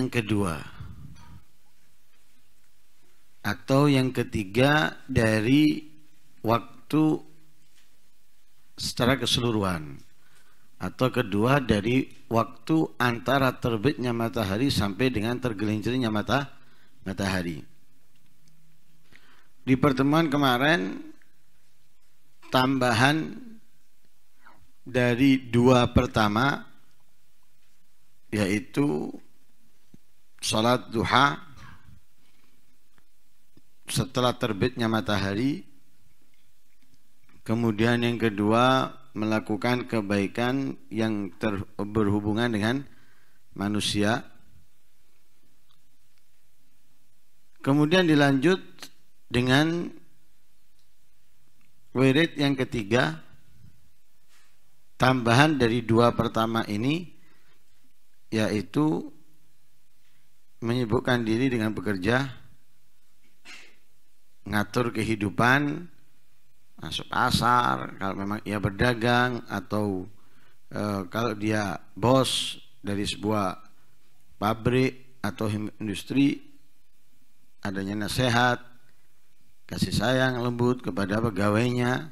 yang kedua atau yang ketiga dari waktu secara keseluruhan atau kedua dari waktu antara terbitnya matahari sampai dengan tergelincirnya mata matahari. Di pertemuan kemarin tambahan dari dua pertama yaitu Sholat duha setelah terbitnya matahari kemudian yang kedua melakukan kebaikan yang ter, berhubungan dengan manusia kemudian dilanjut dengan wirid yang ketiga tambahan dari dua pertama ini yaitu menyibukkan diri dengan bekerja ngatur kehidupan masuk pasar kalau memang ia berdagang atau e, kalau dia bos dari sebuah pabrik atau industri adanya nasihat kasih sayang lembut kepada pegawainya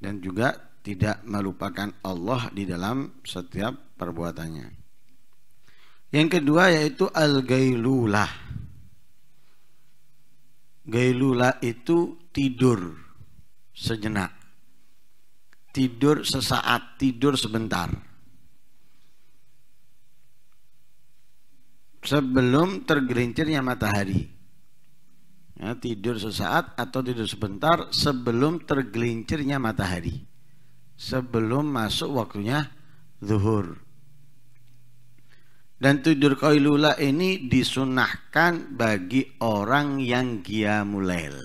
dan juga tidak melupakan Allah di dalam setiap perbuatannya. Yang kedua yaitu al-gailulah. Gailulah itu tidur sejenak. Tidur sesaat, tidur sebentar. Sebelum tergelincirnya matahari. Ya, tidur sesaat atau tidur sebentar sebelum tergelincirnya matahari. Sebelum masuk waktunya zuhur. Dan tidur koilula ini disunahkan bagi orang yang giamulail.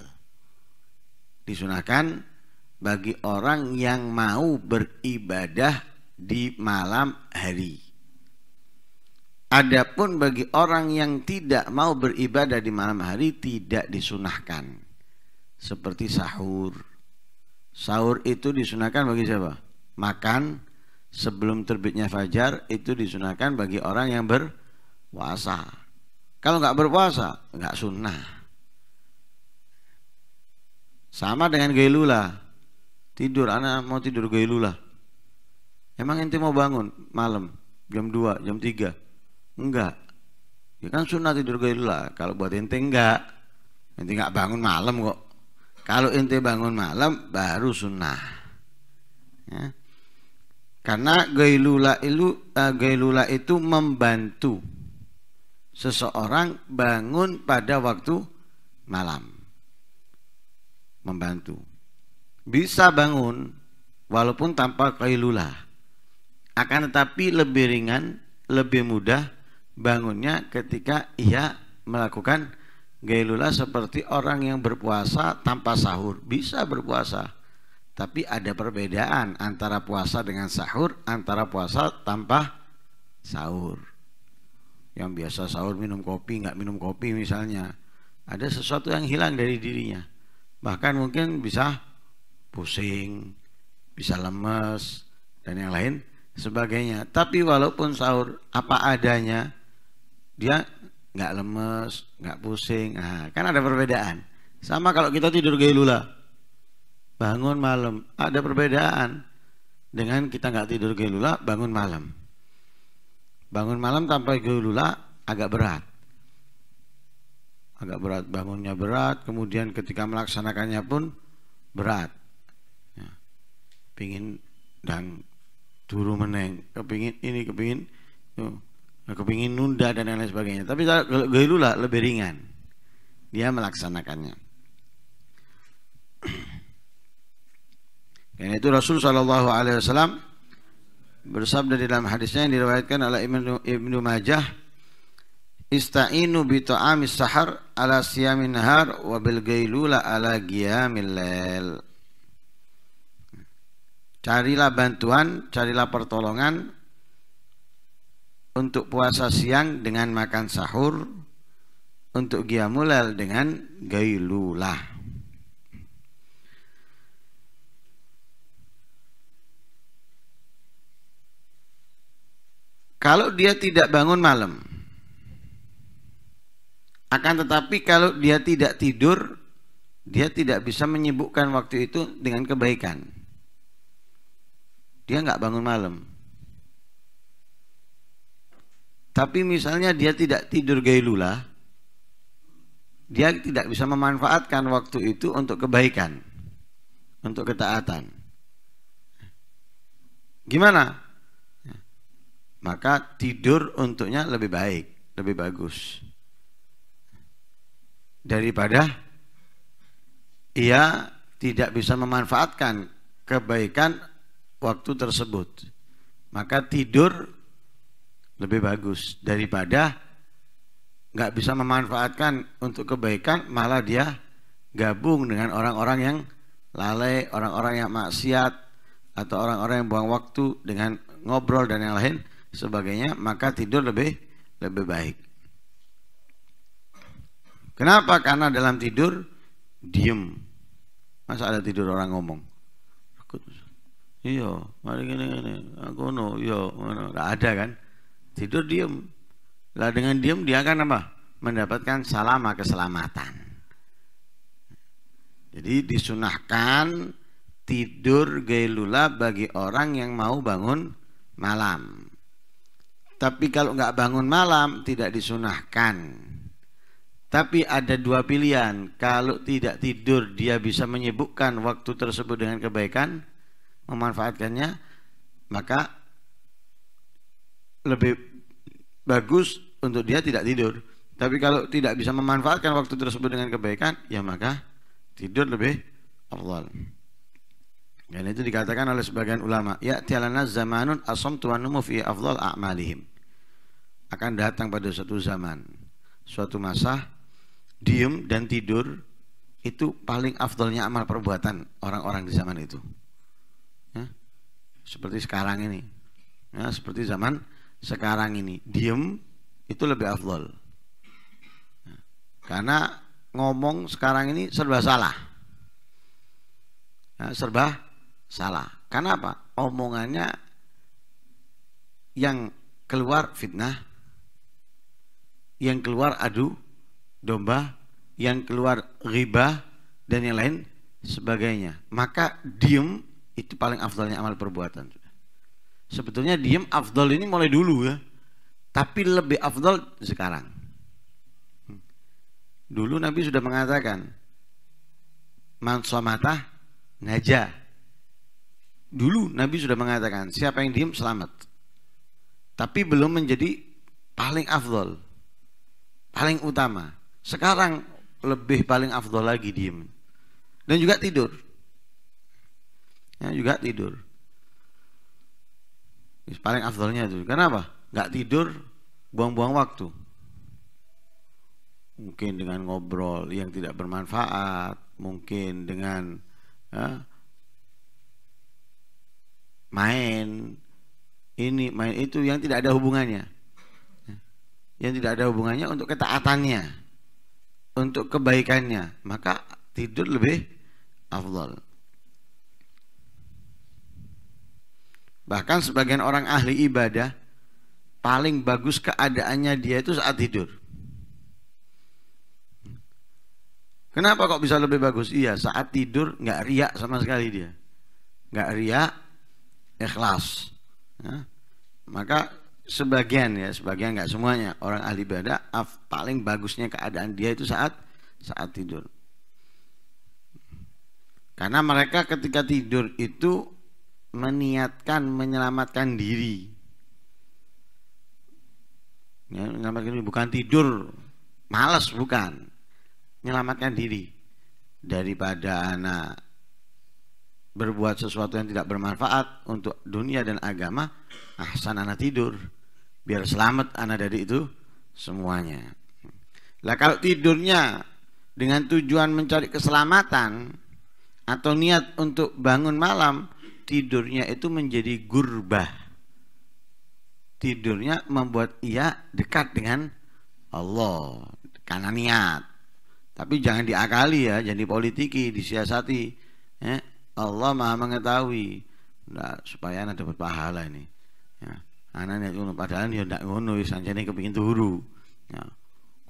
Disunahkan bagi orang yang mau beribadah di malam hari. Adapun bagi orang yang tidak mau beribadah di malam hari tidak disunahkan. Seperti sahur. Sahur itu disunahkan bagi siapa? Makan sebelum terbitnya fajar itu disunahkan bagi orang yang berpuasa. Kalau nggak berpuasa, nggak sunnah. Sama dengan gailula. Tidur, anak mau tidur gailula. Emang inti mau bangun malam jam 2, jam 3? Enggak. Ya kan sunnah tidur gailula. Kalau buat inti enggak. inti nggak bangun malam kok. Kalau inti bangun malam baru sunnah. Ya. Karena gailula itu uh, eh, gailula itu membantu seseorang bangun pada waktu malam. Membantu. Bisa bangun walaupun tanpa gailula. Akan tetapi lebih ringan, lebih mudah bangunnya ketika ia melakukan gailula seperti orang yang berpuasa tanpa sahur. Bisa berpuasa tapi ada perbedaan antara puasa dengan sahur, antara puasa tanpa sahur. Yang biasa sahur minum kopi, nggak minum kopi misalnya. Ada sesuatu yang hilang dari dirinya. Bahkan mungkin bisa pusing, bisa lemes, dan yang lain sebagainya. Tapi walaupun sahur apa adanya, dia nggak lemes, nggak pusing. Nah, kan ada perbedaan. Sama kalau kita tidur gailula bangun malam. Ada perbedaan dengan kita nggak tidur gelula, bangun malam. Bangun malam tanpa gelula agak berat. Agak berat, bangunnya berat, kemudian ketika melaksanakannya pun berat. Ya. Pingin dan turu meneng, kepingin ini, kepingin tuh. kepingin nunda dan lain -lain sebagainya. Tapi gelula lebih ringan. Dia melaksanakannya. Yang itu Rasul Shallallahu Alaihi Wasallam bersabda di dalam hadisnya yang diriwayatkan oleh Ibnu, Ibnu Majah, Ista'inu bi ta'amis sahar ala siyamin nahar wa bil gailula ala giyamil lail. Carilah bantuan, carilah pertolongan untuk puasa siang dengan makan sahur, untuk giamulal dengan gailulah. Kalau dia tidak bangun malam, akan tetapi kalau dia tidak tidur, dia tidak bisa menyibukkan waktu itu dengan kebaikan. Dia nggak bangun malam. Tapi misalnya dia tidak tidur gailulah, dia tidak bisa memanfaatkan waktu itu untuk kebaikan, untuk ketaatan. Gimana? maka tidur untuknya lebih baik, lebih bagus daripada ia tidak bisa memanfaatkan kebaikan waktu tersebut. Maka tidur lebih bagus daripada nggak bisa memanfaatkan untuk kebaikan malah dia gabung dengan orang-orang yang lalai, orang-orang yang maksiat atau orang-orang yang buang waktu dengan ngobrol dan yang lain sebagainya maka tidur lebih lebih baik kenapa karena dalam tidur diem masa ada tidur orang ngomong iya mari gini gini aku no iya nggak ada kan tidur diem lah dengan diem dia kan apa mendapatkan salama keselamatan jadi disunahkan tidur gailula bagi orang yang mau bangun malam tapi kalau nggak bangun malam tidak disunahkan. Tapi ada dua pilihan. Kalau tidak tidur dia bisa menyebutkan waktu tersebut dengan kebaikan, memanfaatkannya, maka lebih bagus untuk dia tidak tidur. Tapi kalau tidak bisa memanfaatkan waktu tersebut dengan kebaikan, ya maka tidur lebih afdal. Dan itu dikatakan oleh sebagian ulama, ya tialana zamanun asam tuanumu fi afdal a'malihim akan datang pada suatu zaman suatu masa diem dan tidur itu paling afdolnya amal perbuatan orang-orang di zaman itu ya, seperti sekarang ini ya, seperti zaman sekarang ini diem itu lebih afdol ya, karena ngomong sekarang ini serba salah ya, serba salah karena apa omongannya yang keluar fitnah yang keluar adu domba, yang keluar riba dan yang lain sebagainya. Maka diem itu paling afdalnya amal perbuatan. Sebetulnya diem afdal ini mulai dulu ya. Tapi lebih afdal sekarang. Dulu Nabi sudah mengatakan mansomata mata, naja. Dulu Nabi sudah mengatakan siapa yang diem selamat. Tapi belum menjadi paling afdal paling utama. Sekarang lebih paling afdol lagi diem. Dan juga tidur. Ya, juga tidur. Paling afdolnya itu. Kenapa? Gak tidur, buang-buang waktu. Mungkin dengan ngobrol yang tidak bermanfaat, mungkin dengan ya, main ini main itu yang tidak ada hubungannya yang tidak ada hubungannya untuk ketaatannya untuk kebaikannya maka tidur lebih afdol bahkan sebagian orang ahli ibadah paling bagus keadaannya dia itu saat tidur Kenapa kok bisa lebih bagus? Iya, saat tidur nggak riak sama sekali dia, nggak riak, ikhlas. Ya. Maka sebagian ya sebagian nggak semuanya orang ahli ibadah af, paling bagusnya keadaan dia itu saat saat tidur karena mereka ketika tidur itu meniatkan menyelamatkan diri ya, menyelamatkan diri bukan tidur malas bukan menyelamatkan diri daripada anak berbuat sesuatu yang tidak bermanfaat untuk dunia dan agama ahsan anak tidur biar selamat anak dari itu semuanya. Lah kalau tidurnya dengan tujuan mencari keselamatan atau niat untuk bangun malam, tidurnya itu menjadi gurbah. Tidurnya membuat ia dekat dengan Allah karena niat. Tapi jangan diakali ya, jadi politiki disiasati. Eh, Allah Maha mengetahui. Nah, supaya anak dapat pahala ini. Ya anak nek ngono padahal ya ndak ngono wis anjene kepengin turu ya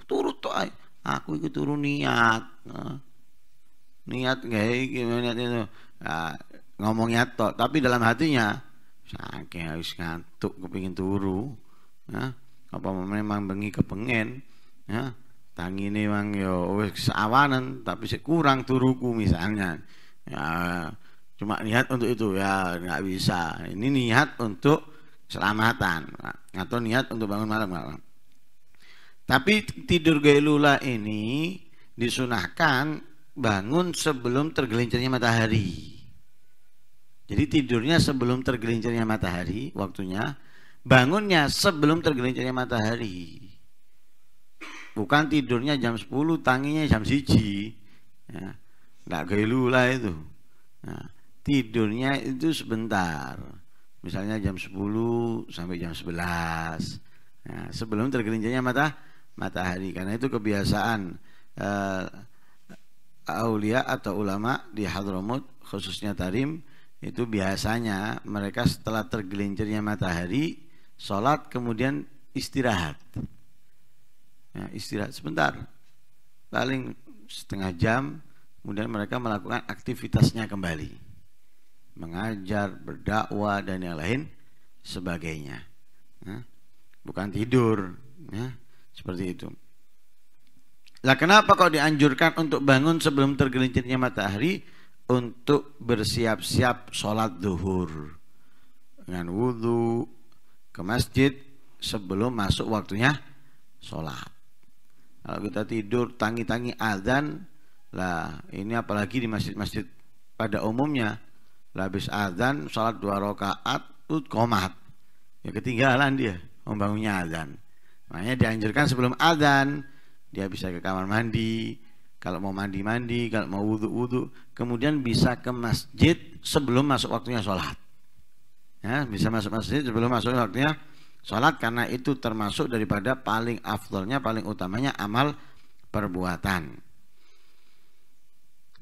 turut to aku iku turu niat niat gawe iki niat itu nah, niat to tapi dalam hatinya saking harus ngantuk kepingin turu ya apa memang bengi kepengen ya tangine mang yo ya wis tapi sekurang turuku misalnya ya cuma niat untuk itu ya nggak bisa ini niat untuk selamatan atau niat untuk bangun malam-malam. Tapi tidur gailula ini disunahkan bangun sebelum tergelincirnya matahari. Jadi tidurnya sebelum tergelincirnya matahari waktunya, bangunnya sebelum tergelincirnya matahari. Bukan tidurnya jam 10, tanginya jam siji. Ya, nggak gailula itu. Nah, tidurnya itu sebentar misalnya jam 10 sampai jam 11 nah, sebelum tergelincirnya mata matahari karena itu kebiasaan uh, aulia atau ulama di Hadramut khususnya Tarim itu biasanya mereka setelah tergelincirnya matahari sholat kemudian istirahat nah, istirahat sebentar paling setengah jam kemudian mereka melakukan aktivitasnya kembali mengajar, berdakwah dan yang lain sebagainya. Ya. Bukan tidur, ya. seperti itu. Lah kenapa kau dianjurkan untuk bangun sebelum tergelincirnya matahari untuk bersiap-siap sholat duhur dengan wudhu ke masjid sebelum masuk waktunya sholat. Kalau kita tidur tangi-tangi azan lah ini apalagi di masjid-masjid pada umumnya habis azan salat dua rakaat ut komat ya ketinggalan dia membangunnya azan makanya dianjurkan sebelum azan dia bisa ke kamar mandi kalau mau mandi mandi kalau mau wudhu wudhu kemudian bisa ke masjid sebelum masuk waktunya sholat ya bisa masuk masjid sebelum masuk waktunya sholat karena itu termasuk daripada paling afdolnya paling utamanya amal perbuatan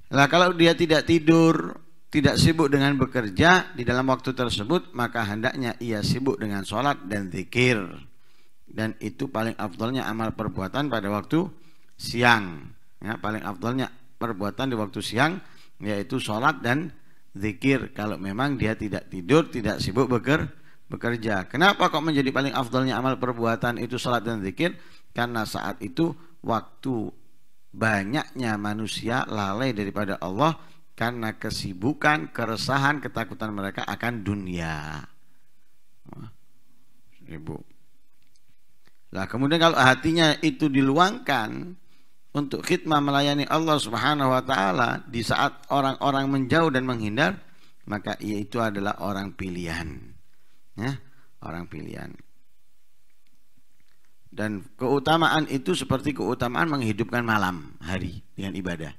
Nah kalau dia tidak tidur tidak sibuk dengan bekerja di dalam waktu tersebut maka hendaknya ia sibuk dengan sholat dan zikir dan itu paling afdolnya amal perbuatan pada waktu siang ya, paling afdolnya perbuatan di waktu siang yaitu sholat dan zikir kalau memang dia tidak tidur tidak sibuk beker, bekerja kenapa kok menjadi paling afdolnya amal perbuatan itu sholat dan zikir karena saat itu waktu banyaknya manusia lalai daripada Allah karena kesibukan, keresahan, ketakutan mereka akan dunia. Ibu. Nah, kemudian kalau hatinya itu diluangkan untuk khidmah melayani Allah Subhanahu wa taala di saat orang-orang menjauh dan menghindar, maka ia itu adalah orang pilihan. Ya, orang pilihan. Dan keutamaan itu seperti keutamaan menghidupkan malam hari dengan ibadah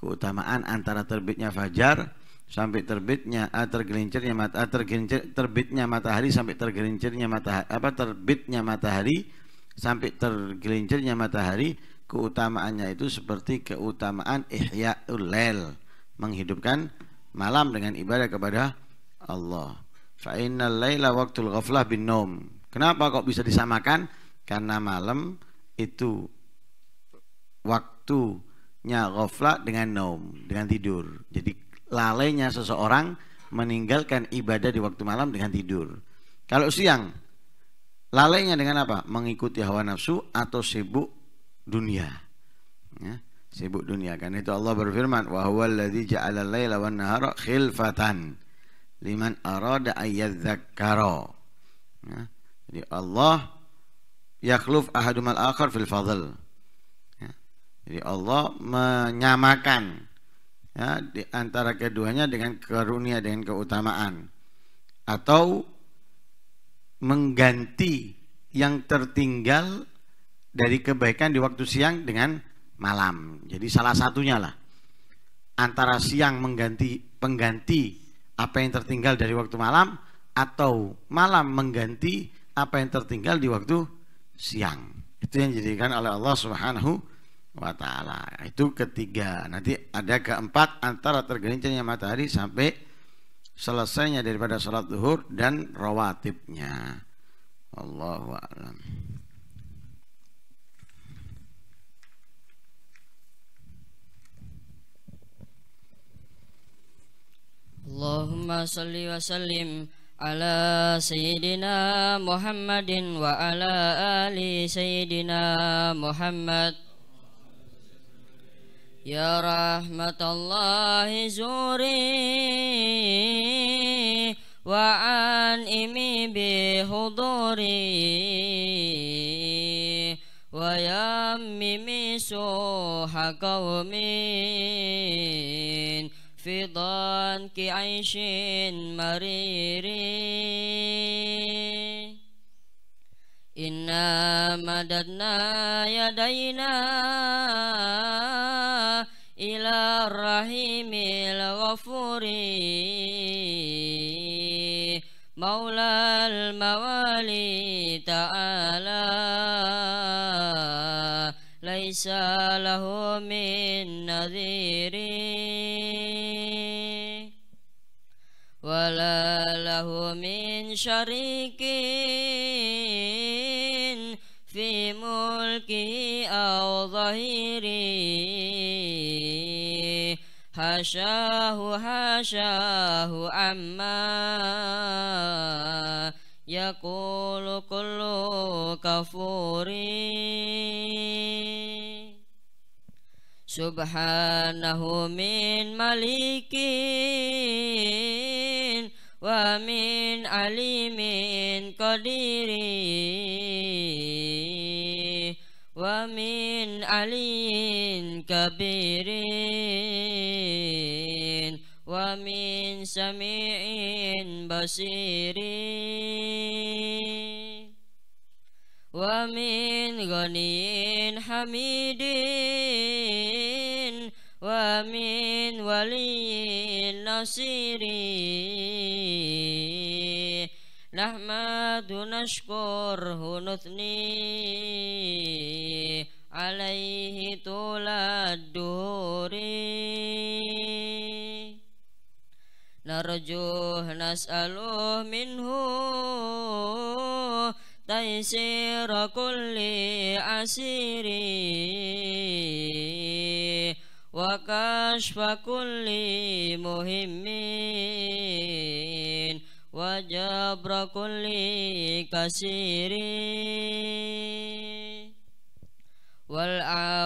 keutamaan antara terbitnya fajar sampai terbitnya ah, tergelincirnya mata ah, eh, tergelincir terbitnya matahari sampai tergelincirnya mata apa terbitnya matahari sampai tergelincirnya matahari keutamaannya itu seperti keutamaan ihya ulail menghidupkan malam dengan ibadah kepada Allah fa innal laila waqtul ghaflah bin nom kenapa kok bisa disamakan karena malam itu waktu nya ghaflah dengan naum, dengan tidur. Jadi lalainya seseorang meninggalkan ibadah di waktu malam dengan tidur. Kalau siang lalainya dengan apa? Mengikuti hawa nafsu atau sibuk dunia. Ya, sibuk dunia. kan itu Allah berfirman, "Wa huwal ladzi ja'ala laila wan nahara khilfatan liman arada ayyadzakkara." Ya. Jadi Allah yakhluf ahadumal akhar fil fadl. Jadi Allah menyamakan ya, di antara keduanya dengan karunia dengan keutamaan atau mengganti yang tertinggal dari kebaikan di waktu siang dengan malam. Jadi salah satunya lah antara siang mengganti pengganti apa yang tertinggal dari waktu malam atau malam mengganti apa yang tertinggal di waktu siang. Itu yang dijadikan oleh Allah Subhanahu wa ta'ala itu ketiga nanti ada keempat antara tergelincirnya matahari sampai selesainya daripada sholat duhur dan rawatibnya Allahu a'lam Allahumma salli wa sallim ala sayyidina Muhammadin wa ala ali sayyidina Muhammad يا رحمة الله زوري وأنئمي بحضوري ويممي سوح قومي في ضنك عيش مرير إنا مددنا يدينا إلى الرحيم الغفور مولى الموالي تعالى ليس له من نذير ولا له من شريك في ملكه أو ظهيره hashahu hashahu amma yaqulu kafuri subhanahu min malikin wa min alimin qadiri wa min alin kabirin samiin basiri wa min ghaniin hamidin wa min waliin nasiri nahmadu nashkur hunuthni alaihi tuladduri narjuh nas'aluh minhu taisir kulli asiri wa kashfa kulli muhimmin wa jabra kulli kasiri wal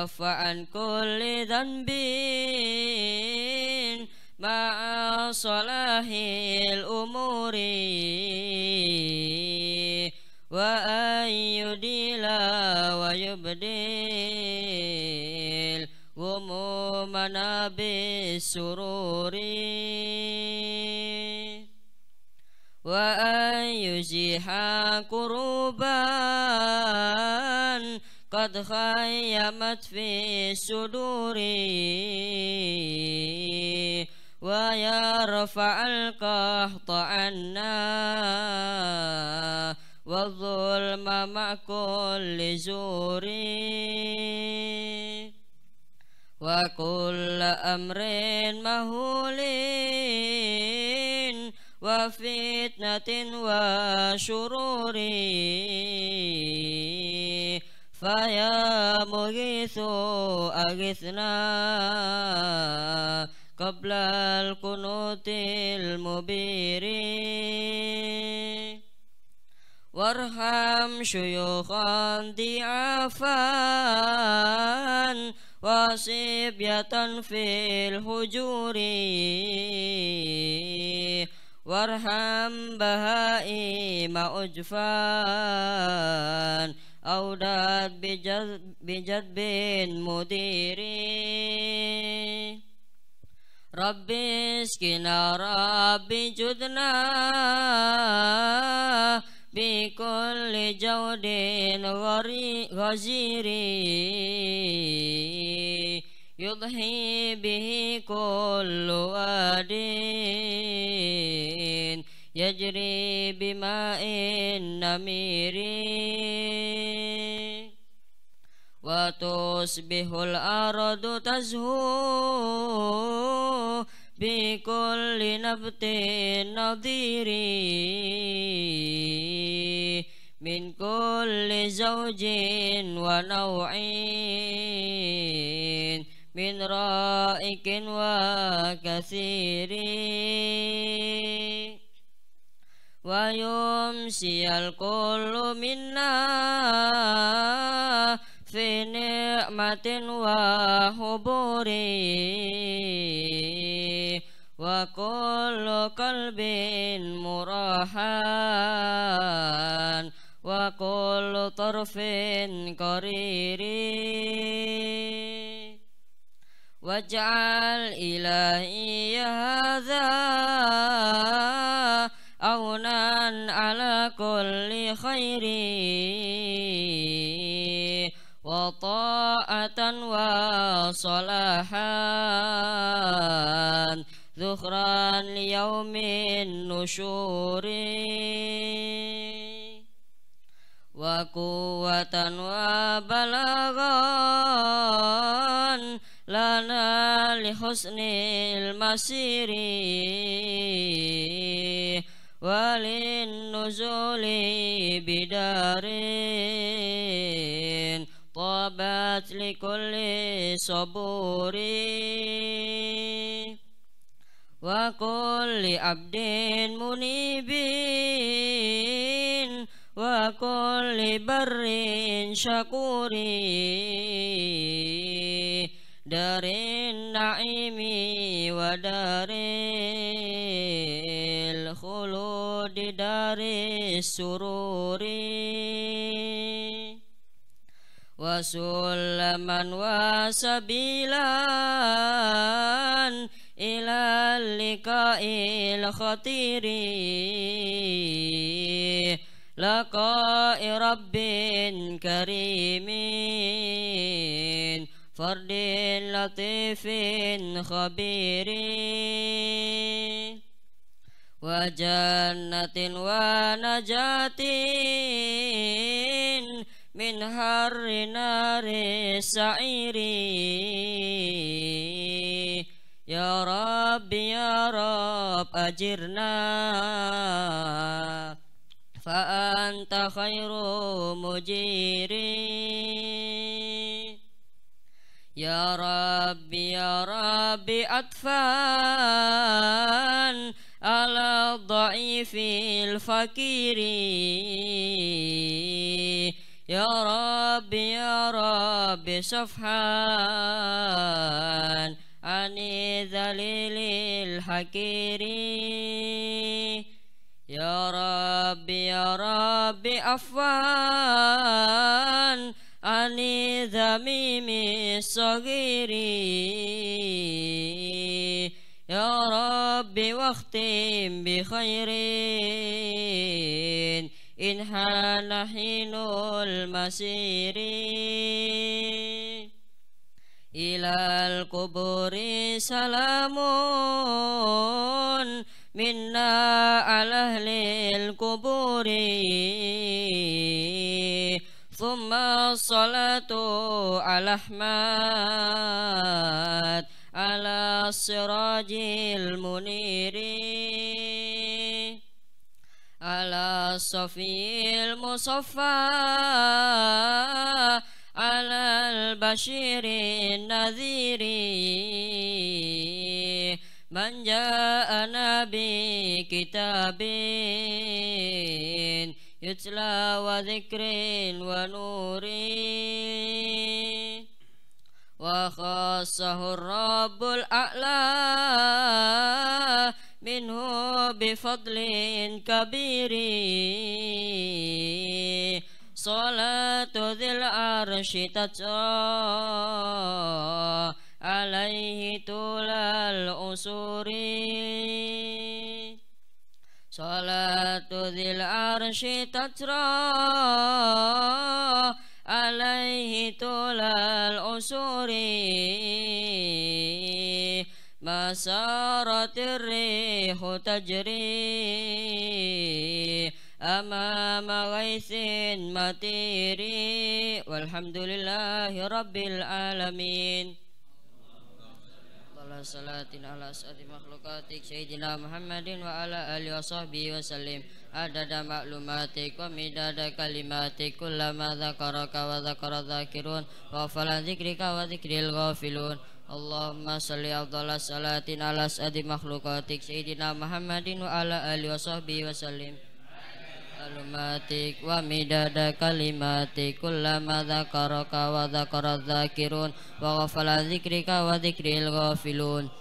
afa kulli dhanbin ba'al salahil umuri wa ayyudila wa yubdil Wumu manabi sururi Wa ayyuziha kuruban Qad khayyamat fi suduri ويا رفع القهط عنا والظلم مع كل زور وكل أمر مهول وفتنة وشرور فيا مغيث أغثنا قبل القنوت المبير وارحم شيوخا ضعافا وصبية في الهجور وارحم بهائم أجفان أولاد بجذب, بجذب مديري رب اسقنا ربي جدنا بكل جود غزير يضحي به كل واد يجري بماء نمير Watusbihul aradu tazhu Bikulli nabtin nadhiri Min kulli zawjin wa naw'in Min ra'ikin wa kathiri Wa fi ni'matin wa huburi wa kullu kalbin murahan wa kullu tarfin kariri waj'al ilahi yahadha awnan ala kulli khairin وصلاحا ذخرا ليوم النشور وقوة وبلغا لنا لحسن المسير وللنزول بدار Tabat li kulli saburi Wa kulli abdin munibin Wa kulli barin syakuri Dari na'imi wa dari Khuludi dari suruh sulaman wa sabilan ila liqa'il khatiri laqa'i rabbin karimin fardin latifin khabiri wa jannatin wa min harri nari sa'iri Ya Rabbi ya Rabb ajirna fa anta khairu mujiri Ya Rabbi ya Rabbi atfan ala dha'ifil fakiri يا رب يا رب سبحان عن ذليل الحكير يا رب يا رب أفان عن ذميم الصغير يا رب واختم بخير inha nahinul masiri ilal kuburi salamun minna alahlil kuburi thumma salatu alahmad ala sirajil munir الصفي المصفى على البشير النذير من جاءنا بكتاب يتلى وذكر ونور وخاصه الرب الأعلى منه بفضل كبير صلاة ذي العرش تتعى عليه طول الأسور صلاة ذي العرش تترى عليه طول الأسور سارت الريح تجري أمام غيث متير والحمد لله رب العالمين salatin ala sa'ati makhlukatik Sayyidina Muhammadin wa ala alihi wa sahbihi wa salim Adada maklumatik wa midada kalimatik Kullama dhakaraka wa dhakara Wa falan dhikrika wa dhikril ghafilun Allahumma salli afdhala salatin ala sadi makhlukatik Sayyidina Muhammadin wa ala alihi wa sahbihi wa sallim Alumatik wa midada kalimatik Kullama dhakaraka wa dhakara dhakirun Wa ghafala dhikrika wa dhikril ghafilun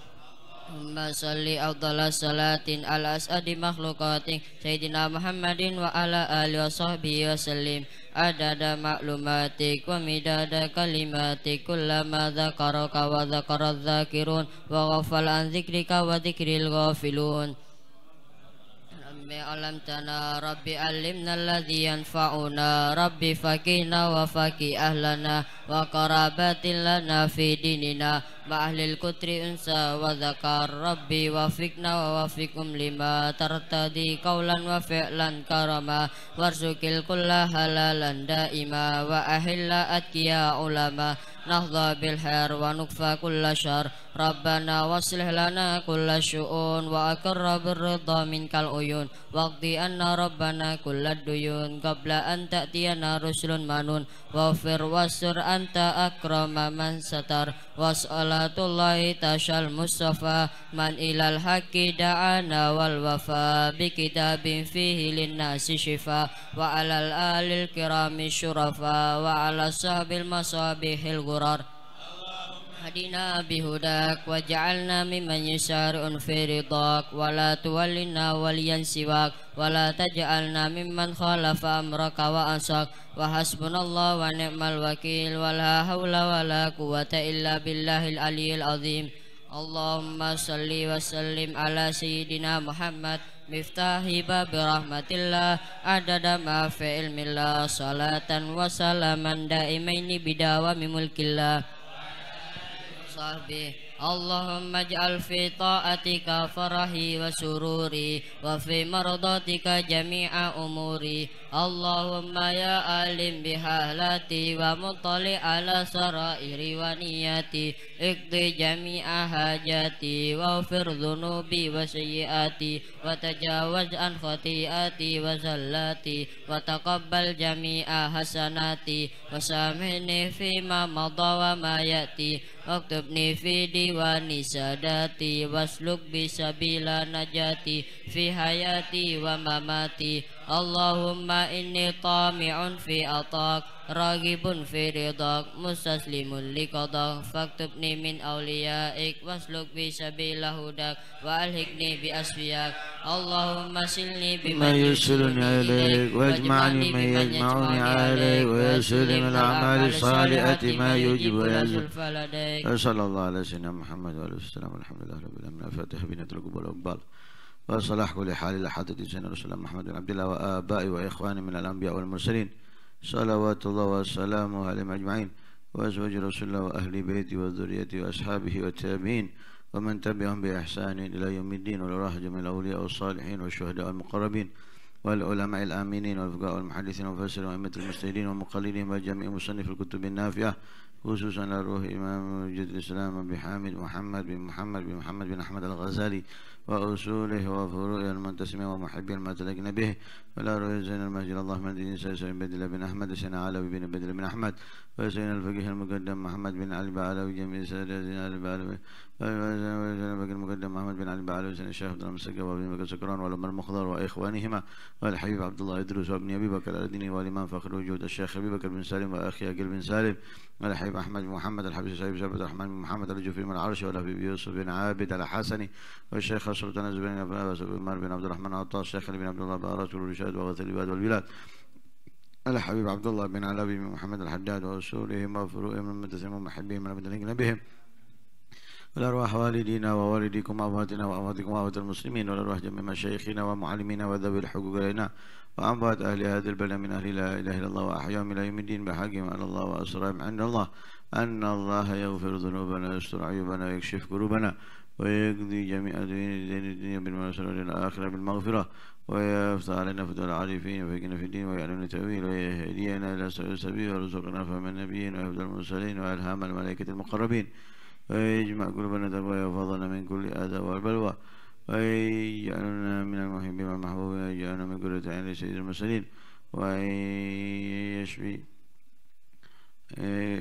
Allahumma salli afdala salatin ala as'adi makhlukatin Sayyidina Muhammadin wa ala alihi wa sahbihi wa sallim Adada maklumatik wa midada kalimatik Kullama dhakaraka wa dhakarat dhakirun Wa ghafal an dhikrika wa dhikril ghafilun Rabbi alam tana Rabbi alim naladhi anfa'una Rabbi faqina wa faqi ahlana Wa karabatin lana fi dinina Ma ahlil kutri unsa wa zakar Rabbi wafikna wa wafikum lima Tartadi kaulan wa fi'lan karama warzukil kulla halalan da'ima Wa ahillaat kia ulama نهضى بالخير ونكفى كل شر ربنا واصلح لنا كل الشؤون وأكر بالرضا منك العيون واقض أن ربنا كل الديون قبل أن تأتينا رسل منون واغفر واستر أنت أكرم من ستر وصلاة الله تشى المصطفى من إلى الحق دعانا والوفى بكتاب فيه للناس شفاء وعلى الآل الكرام الشرفاء وعلى صحب المصابيح الغرفاء الأبرار هدنا بهداك وجعلنا ممن يسارع في رضاك ولا تولنا وليا سواك ولا تجعلنا ممن خالف أمرك وأنصاك وحسبنا الله ونعم الوكيل ولا حول ولا قوة إلا بالله العلي العظيم اللهم صل وسلم على سيدنا محمد miftahi babi rahmatillah adada ma fi ilmillah salatan wa salaman daimaini bidawami mulkillah sahbih fi ta'atika farahi wa sururi wa fi مرضاتك jami'a umuri Allahumma ya alim bihalati wa mutali ala sarairi wa niyati ikdi jami'a hajati wa ufir dhunubi wa syiati Wa tajawaz an khati'ati wa zallati Wa taqabbal jami'a hasanati Wa samini fima madha wa mayati Waktubni fi diwani sadati Wasluk bisabila najati Fi hayati wa mamati اللهم إني طامع في أطاك راغب في رضاك مستسلم لقضاك فاكتبني من أوليائك واسلك بي سبيل هداك وألهكني بأسفياك اللهم سلني بمن يسلني إليك واجمعني بمن يجمعني عليك ويسلني من الأعمال الصالحة ما يجب ويزل وصلى الله على سيدنا محمد وعلى آله وسلم والحمد لله رب العالمين فاتح بنا القبول الأقبال وصلاح كل حال إلى حضرة سيدنا رسول الله محمد بن عبد الله وآبائي وإخواني من الأنبياء والمرسلين صلوات الله وسلامه عليهم أجمعين وأزواج رسول الله وأهل بيته وذريته وأصحابه والتابعين ومن تبعهم بإحسان إلى يوم الدين والراحة جميع الأولياء والصالحين والشهداء والمقربين والعلماء الآمنين والفقهاء والمحدثين والمفسرين وأئمة المستهدين ومقلدين وجميع مصنف الكتب النافعة خصوصا الروح إمام مجد الإسلام بحامد حامد محمد بن محمد بن محمد بن أحمد الغزالي وأصوله وفروعه المنتسم ومحبين ما تلقنا به ولا رؤية زين المهجر اللهم الدين سيد بن بدل بن أحمد سنة بن بدل بن أحمد وزين الفقيه المقدم محمد بن علي بعلوي جميع سادة زين علي بعلوي وزين الفقيه المقدم محمد بن علي بعلوي وزين الشيخ عبد الله وابن بكر سكران والأم المخضر وإخوانهما والحبيب عبد الله يدرس وابن أبي بكر الديني والإمام فخر وجود الشيخ أبي بكر بن سالم وأخي أقل بن سالم والحبيب أحمد محمد الحبيب سعيد بن عبد الرحمن بن محمد الجوفي من العرش والحبيب يوسف بن عابد الحسني والشيخ أشرف بن زبير بن عبد الرحمن عطاس الشيخ بن عبد الله بارات والرشاد وغث البلاد والبلاد الحبيب عبد الله بن علوي بن محمد الحداد وأصولهم وفروعهم المتسمين ومحبهم المتنقل بهم والأرواح والدينا ووالديكم وأمواتنا وأمواتكم وأموات المسلمين والأرواح جميع مشايخنا ومعلمينا وذوي الحقوق علينا وأموات أهل هذا البلد من أهل لا إله إلا الله وأحياهم إلى يوم الدين بحقهم على الله واسرائهم عند الله أن الله يغفر ذنوبنا ويستر عيوبنا ويكشف كروبنا ويقضي جميع دين الدنيا بالمناسبة الآخرة بالمغفرة ويفتح علينا فتح العارفين وفقنا في الدين ويعلمنا التأويل ويهدينا إلى سبيل السبيل ويرزقنا فهم النبيين ويهدى المرسلين وإلهام الملائكة المقربين ويجمع قلوبنا تقوى ويفضلنا من كل أذى والبلوى ويجعلنا من المحبين والمحبوبين ويجعلنا من قرة عين لسيد المرسلين ويشفي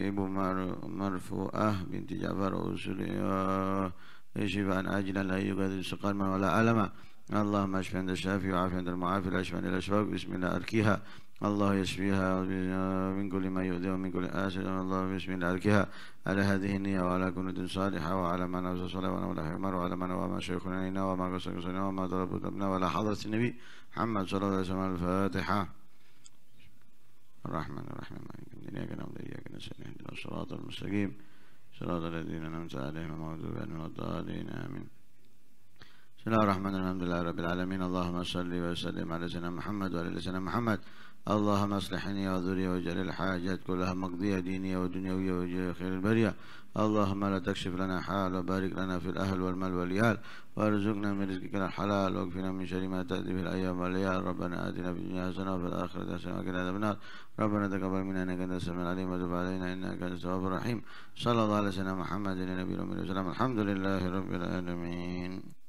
ابو مرفوءه بنت جعفر ويشفي عن عاجلا لا يقدر سقاما ولا علما اللهم اشف عند الشافي وعافي عند المعافي لا شفى الا شفاك بسم الله اركيها الله يشفيها من كل ما يؤذي ومن كل آسر الله بسم الله اركيها على هذه النية وعلى كنود صالحة وعلى ما نفس صلاة ولا حمار وعلى ما وما شيخنا علينا وما قصر قصرنا وما ضرب ضربنا وعلى حضرة النبي محمد صلى الله عليه وسلم الفاتحة الرحمن الرحيم مالك إياك نعبد وإياك نستعين اهدنا الصراط المستقيم صراط الذين أنعمت عليهم غير المغضوب عليهم آمين بسم الله الرحمن الرحيم الحمد لله رب العالمين اللهم صل وسلم على سيدنا محمد وعلى سيدنا محمد اللهم اصلحني وذري واجعل الحاجات كلها مقضية دينية ودنيوية وجه خير البرية اللهم لا تكشف لنا حال وبارك لنا في الأهل والمال واليال وارزقنا من رزقك الحلال واكفنا من شر ما تأتي في الأيام والليال ربنا آتنا في الدنيا حسنة وفي الآخرة حسنة وقنا عذاب النار ربنا تقبل منا إنك أنت السميع العليم وتب علينا إنك أنت التواب الرحيم صلى الله على سيدنا محمد النبي الأمين والسلام الحمد لله رب العالمين